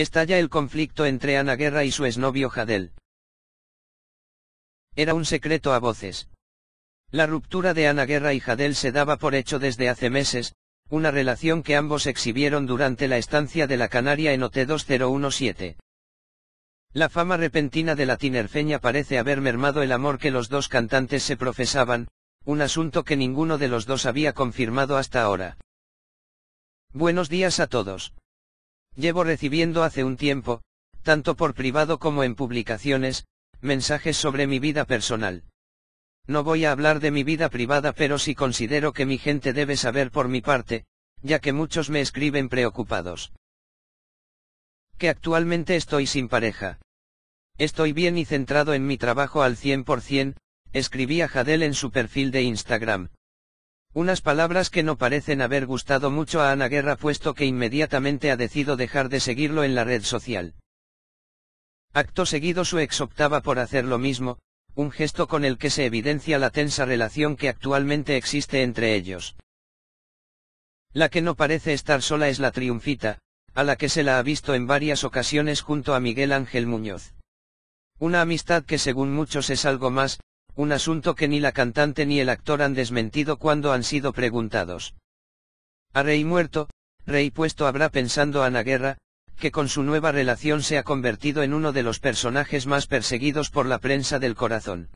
Estalla el conflicto entre Ana Guerra y su exnovio Jadel. Era un secreto a voces. La ruptura de Ana Guerra y Jadel se daba por hecho desde hace meses, una relación que ambos exhibieron durante la estancia de la Canaria en OT2017. La fama repentina de la tinerfeña parece haber mermado el amor que los dos cantantes se profesaban, un asunto que ninguno de los dos había confirmado hasta ahora. Buenos días a todos. Llevo recibiendo hace un tiempo, tanto por privado como en publicaciones, mensajes sobre mi vida personal. No voy a hablar de mi vida privada pero sí considero que mi gente debe saber por mi parte, ya que muchos me escriben preocupados. Que actualmente estoy sin pareja. Estoy bien y centrado en mi trabajo al 100%, escribí a Jadel en su perfil de Instagram. Unas palabras que no parecen haber gustado mucho a Ana Guerra puesto que inmediatamente ha decidido dejar de seguirlo en la red social. Acto seguido su ex optaba por hacer lo mismo, un gesto con el que se evidencia la tensa relación que actualmente existe entre ellos. La que no parece estar sola es la triunfita, a la que se la ha visto en varias ocasiones junto a Miguel Ángel Muñoz. Una amistad que según muchos es algo más, un asunto que ni la cantante ni el actor han desmentido cuando han sido preguntados. A rey muerto, rey puesto habrá pensando a Guerra, que con su nueva relación se ha convertido en uno de los personajes más perseguidos por la prensa del corazón.